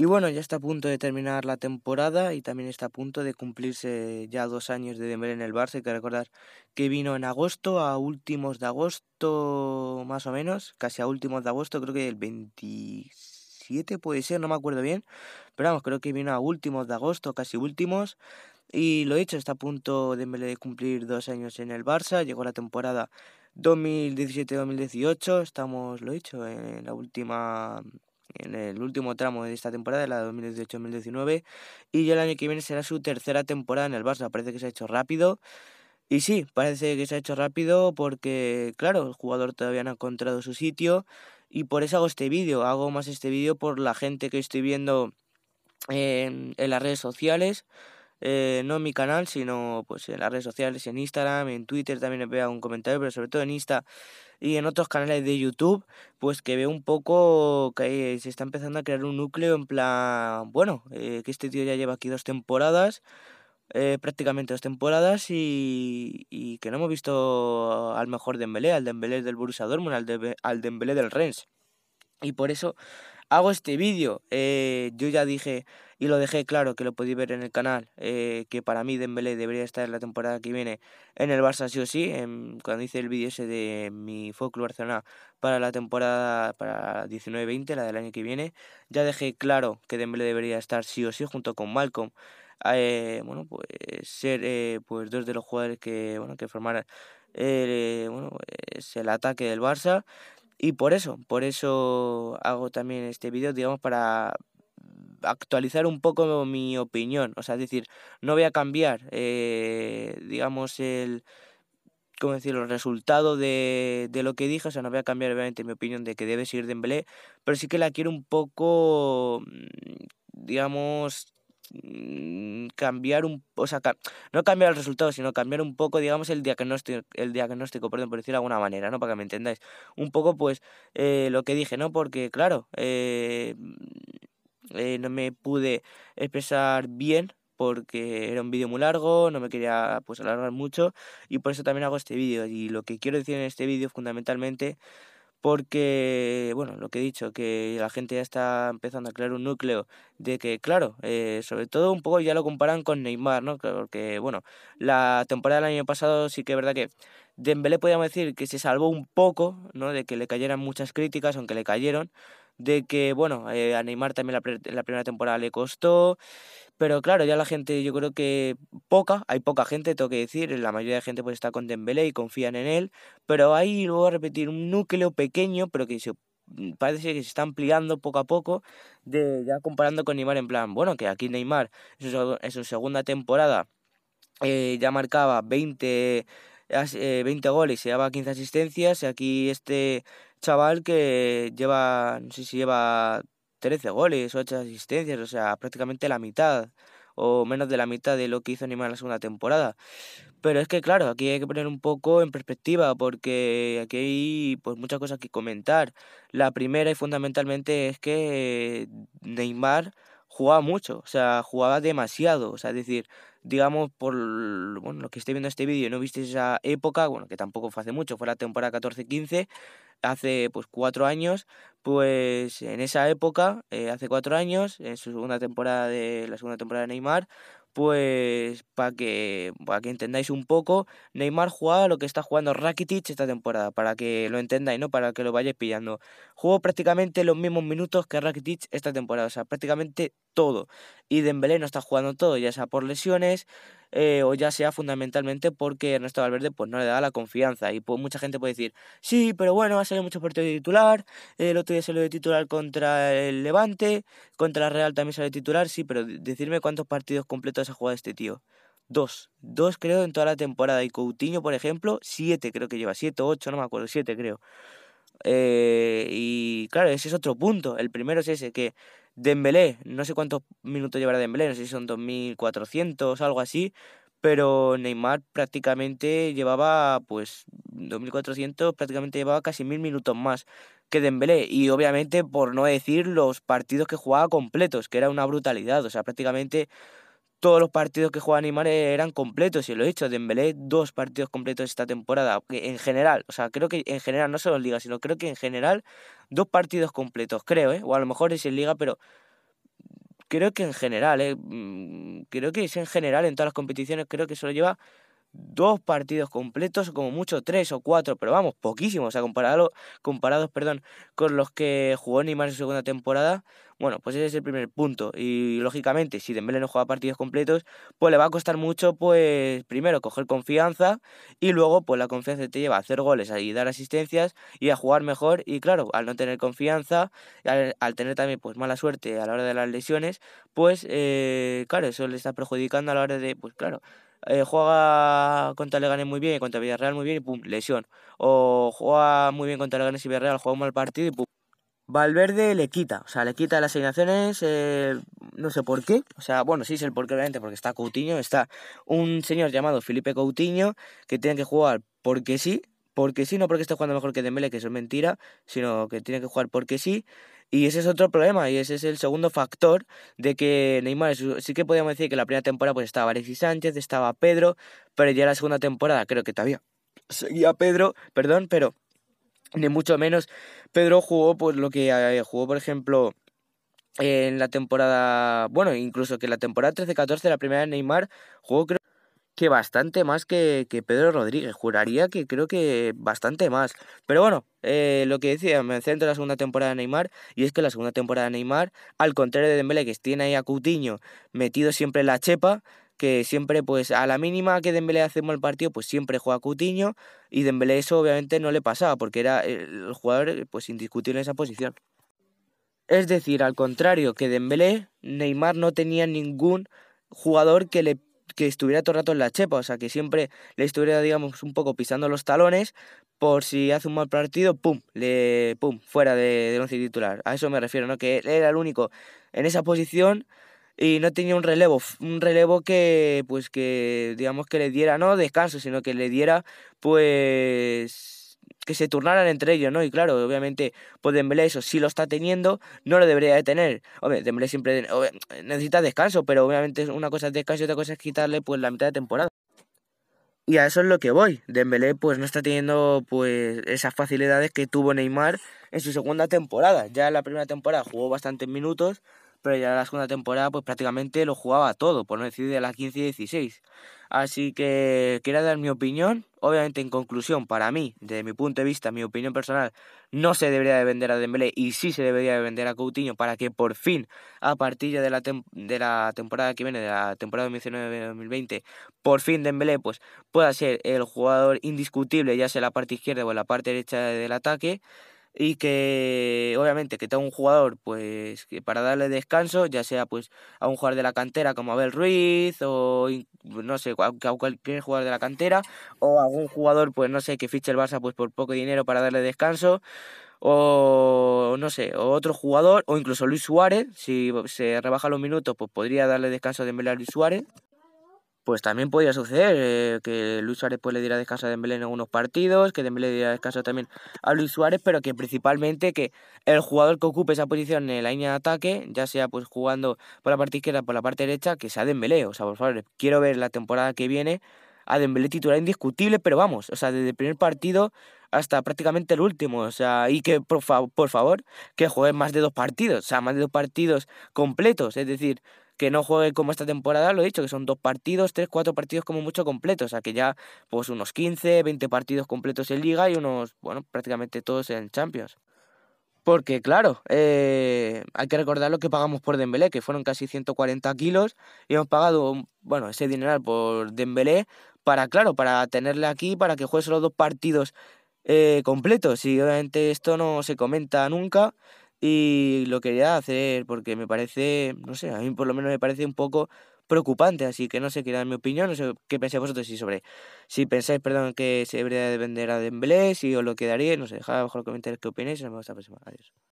Y bueno, ya está a punto de terminar la temporada y también está a punto de cumplirse ya dos años de Dembélé en el Barça. Hay que recordar que vino en agosto, a últimos de agosto más o menos, casi a últimos de agosto, creo que el 27 puede ser, no me acuerdo bien. Pero vamos, creo que vino a últimos de agosto, casi últimos. Y lo he hecho, está a punto Dembélé de cumplir dos años en el Barça. Llegó la temporada 2017-2018, estamos, lo he en la última en el último tramo de esta temporada, la 2018-2019, y ya el año que viene será su tercera temporada en el Barça. Parece que se ha hecho rápido. Y sí, parece que se ha hecho rápido porque, claro, el jugador todavía no ha encontrado su sitio y por eso hago este vídeo. Hago más este vídeo por la gente que estoy viendo en, en las redes sociales eh, no en mi canal, sino pues en las redes sociales, en Instagram, en Twitter también veo un comentario, pero sobre todo en Insta y en otros canales de YouTube, pues que veo un poco que se está empezando a crear un núcleo en plan, bueno, eh, que este tío ya lleva aquí dos temporadas. Eh, prácticamente dos temporadas y, que no hemos visto al mejor Dembélé, al Dembélé del Borussia Dortmund, al, de, al del Rennes. Y por eso hago este vídeo. Eh, yo ya dije y lo dejé claro que lo podéis ver en el canal, eh, que para mí Dembélé debería estar la temporada que viene en el Barça sí o sí, cuando hice el vídeo ese de mi Fútbol Barcelona para la temporada para 19-20, la del año que viene, ya dejé claro que Dembélé debería estar sí o sí junto con Malcolm. Eh, bueno, pues ser pues dos de los jugadores que bueno que formaran bueno, pues el ataque del Barça y por eso, por eso hago también este vídeo, digamos, para actualizar un poco mi opinión. O sea, es decir, no voy a cambiar, eh, digamos, el... ¿Cómo El resultado de, de lo que dije, o sea, no voy a cambiar obviamente mi opinión de que debe de Dembélé, pero sí que la quiero un poco, mm, digamos, Mm, cambiar un, o sea, no cambiar el resultado, sino cambiar un poco, digamos, el diagnóstico, el diagnóstico, perdón, por decirlo de alguna manera, ¿no? Para que me entendáis. Un poco, pues, eh, lo que dije, ¿no? Porque, claro, eh, mm, eh, no me pude expresar bien porque era un vídeo muy largo, no me quería pues alargar mucho y por eso también hago este vídeo y lo que quiero decir en este vídeo fundamentalmente porque, bueno, lo que he dicho, que la gente ya está empezando a crear un núcleo de que, claro, eh, sobre todo un poco ya lo comparan con Neymar, ¿no? Porque, bueno, la temporada del año pasado sí que es verdad que Dembélé podríamos decir que se salvó un poco, ¿no? De que le cayeran muchas críticas, aunque le cayeron, de que, bueno, a eh, Neymar también la, primera temporada le costó, pero claro, ya la gente, yo creo que poca, hay poca gente, tengo que decir, la mayoría de gente pues está con Dembélé y confían en él, pero ahí luego a repetir, un núcleo pequeño, pero que se mm, parece que se está ampliando poco a poco, de, ya comparando con Neymar en plan, bueno, que aquí Neymar en su, su segunda temporada eh, ya marcaba 20, 20 eh, goles y daba 15 asistencias, y aquí este chaval que lleva, no sé si lleva 13 goles, o 8 asistencias, o sea, prácticamente la mitad o menos de la mitad de lo que hizo Neymar en la segunda temporada. Pero es que claro, aquí hay que poner un poco en perspectiva porque aquí hay pues muchas cosas que comentar. La primera y fundamentalmente es que Neymar jugaba mucho, o sea, jugaba demasiado, o sea, decir, digamos, por bueno, los que esté viendo este vídeo y no viste esa época, bueno, que tampoco fue hace mucho, fue la temporada 14-15, hace pues cuatro años, pues en esa época, eh, hace cuatro años, en su segunda temporada de la segunda temporada de Neymar, pues para que, que entendáis un poco, Neymar jugaba lo que está jugando Rakitic esta temporada, para que lo entendáis, ¿no? Para que lo vayáis pillando. Jugó prácticamente los mismos minutos que Rakitic esta temporada, o sea, prácticamente todo. Y Dembélé no está jugando todo, ya sea por lesiones, eh, o ya sea fundamentalmente porque Ernesto Valverde pues, no le da la confianza. Y pues, mucha gente puede decir, sí, pero bueno, ha salido muchos partidos de titular, el otro día salió de titular contra el Levante, contra la Real también salió de titular, sí, pero decirme cuántos partidos completos ha jugado este tío. Dos, dos creo en toda la temporada. Y Coutinho, por ejemplo, siete creo que lleva, siete, ocho, no me acuerdo, siete creo. Eh, y claro, ese es otro punto. El primero es ese, que Dembélé, no sé cuántos minutos llevará Dembélé, no sé si son 2.400 o algo así, pero Neymar prácticamente llevaba, pues, 2.400, prácticamente llevaba casi 1.000 minutos más que Dembélé, y obviamente por no decir los partidos que jugaba completos, que era una brutalidad, o sea, prácticamente todos los partidos que juega Neymar eran completos, y lo he dicho, Dembélé dos partidos completos esta temporada, en general, o sea, creo que en general, no solo en Liga, sino creo que en general dos partidos completos, creo, ¿eh? o a lo mejor es en Liga, pero creo que en general, ¿eh? Mm, creo que es en general en todas las competiciones, creo que solo lleva dos partidos completos, como mucho tres o cuatro, pero vamos, poquísimos, o sea, comparado, comparados perdón, con los que jugó Neymar en su segunda temporada. Bueno, pues ese es el primer punto. Y lógicamente, si Dembélé no juega partidos completos, pues le va a costar mucho, pues primero coger confianza y luego, pues la confianza te lleva a hacer goles y dar asistencias y a jugar mejor. Y claro, al no tener confianza, al, tener también pues mala suerte a la hora de las lesiones, pues eh, claro, eso le está perjudicando a la hora de, pues claro, eh, juega contra Leganes muy bien, contra Villarreal muy bien y pum, lesión. O juega muy bien contra Leganes y Villarreal, juega un mal partido y pum. Valverde le quita, o sea, le quita las asignaciones, eh, no sé por qué, o sea, bueno, sí es el por qué obviamente, porque está Coutinho, está un señor llamado Felipe Coutinho, que tiene que jugar porque sí, porque sí, no porque esté jugando mejor que Dembélé, que eso es mentira, sino que tiene que jugar porque sí. Y ese es otro problema, y ese es el segundo factor de que Neymar, sí que podíamos decir que la primera temporada pues estaba Alexis Sánchez, estaba Pedro, pero ya la segunda temporada creo que todavía seguía Pedro, perdón, pero ni mucho menos Pedro jugó pues lo que eh, jugó, por ejemplo, en la temporada, bueno, incluso que la temporada 13-14, la primera de Neymar, jugó creo que bastante más que, que, Pedro Rodríguez. Juraría que creo que bastante más. Pero bueno, eh, lo que decía, me centro la segunda temporada de Neymar. Y es que la segunda temporada de Neymar, al contrario de Dembélé, que tiene ahí a Coutinho metido siempre en la chepa, que siempre, pues a la mínima que Dembélé hace mal partido, pues siempre juega Coutinho. Y Dembélé eso obviamente no le pasaba, porque era el jugador pues indiscutible en esa posición. Es decir, al contrario que Dembélé, Neymar no tenía ningún jugador que le que estuviera todo el rato en la chepa, o sea, que siempre le estuviera, digamos, un poco pisando los talones por si hace un mal partido, pum, le, pum, fuera de, del once titular. A eso me refiero, ¿no? Que él era el único en esa posición y no tenía un relevo, un relevo que, pues, que, digamos, que le diera, no descanso, sino que le diera, pues que se turnaran entre ellos, ¿no? Y claro, obviamente, pues Dembélé eso sí lo está teniendo, no lo debería de tener. Hombre, Dembélé siempre necesita descanso, pero obviamente una cosa es descanso y otra cosa es quitarle pues la mitad de temporada. Y a eso es lo que voy. Dembélé pues no está teniendo pues esas facilidades que tuvo Neymar en su segunda temporada. Ya en la primera temporada jugó bastantes minutos, pero ya en la segunda temporada pues prácticamente lo jugaba todo, por no decir de las 15 y 16. Así que quiero dar mi opinión Obviamente, en conclusión, para mí, desde mi punto de vista, mi opinión personal, no se debería de vender a Dembélé y sí se debería de vender a Coutinho para que por fin, a partir de la, de la temporada que viene, de la temporada 2019-2020, por fin Dembélé pues, pueda ser el jugador indiscutible, ya sea en la parte izquierda o en la parte derecha del ataque y que obviamente que tenga un jugador pues que para darle descanso, ya sea pues a un jugador de la cantera como Abel Ruiz o no sé, a cualquier jugador de la cantera o a algún jugador pues no sé que fiche el Barça pues por poco dinero para darle descanso o no sé, o otro jugador o incluso Luis Suárez, si se rebaja los minutos pues podría darle descanso de a Luis Suárez pues también podría suceder eh, que Luis Suárez pues, le diera descanso a Dembélé en algunos partidos, que Dembélé le diera descanso también a Luis Suárez, pero que principalmente que el jugador que ocupe esa posición en la línea de ataque, ya sea pues jugando por la parte izquierda, por la parte derecha, que sea Dembélé, o sea, por favor, quiero ver la temporada que viene a Dembélé titular indiscutible, pero vamos, o sea, desde el primer partido hasta prácticamente el último, o sea, y que por, favor, que juegue más de dos partidos, o sea, más de dos partidos completos, es decir, que no juegue como esta temporada, lo he dicho, que son dos partidos, tres, cuatro partidos como mucho completos, o sea que ya pues unos 15, 20 partidos completos en liga y unos, bueno, prácticamente todos en Champions. Porque claro, eh, hay que recordar lo que pagamos por Dembélé, que fueron casi 140 kilos y hemos pagado, bueno, ese dineral por Dembélé para, claro, para tenerle aquí, para que juegue solo dos partidos eh, completos. Y obviamente esto no se comenta nunca y lo quería hacer porque me parece, no sé, a mí por lo menos me parece un poco preocupante, así que no sé qué era mi opinión, no sé qué pensáis vosotros si sobre, si pensáis, perdón, que se debería de vender a Dembélé, si os lo quedaría, no sé, dejad abajo en los comentarios qué opináis y nos vemos la próxima, adiós.